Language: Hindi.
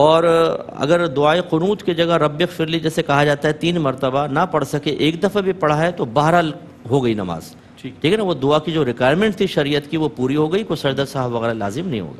और अगर दुआए खनूत की जगह रब फिरली जैसे कहा जाता है तीन मरतबा ना पढ़ सके एक दफ़ा भी पढ़ा है तो बहरहाल हो गई नमाज ठीक है ना वो दुआ की जो रिक्वायरमेंट थी शरीयत की वो पूरी हो गई कोई सरदर साहब वगैरह लाजिम नहीं होगा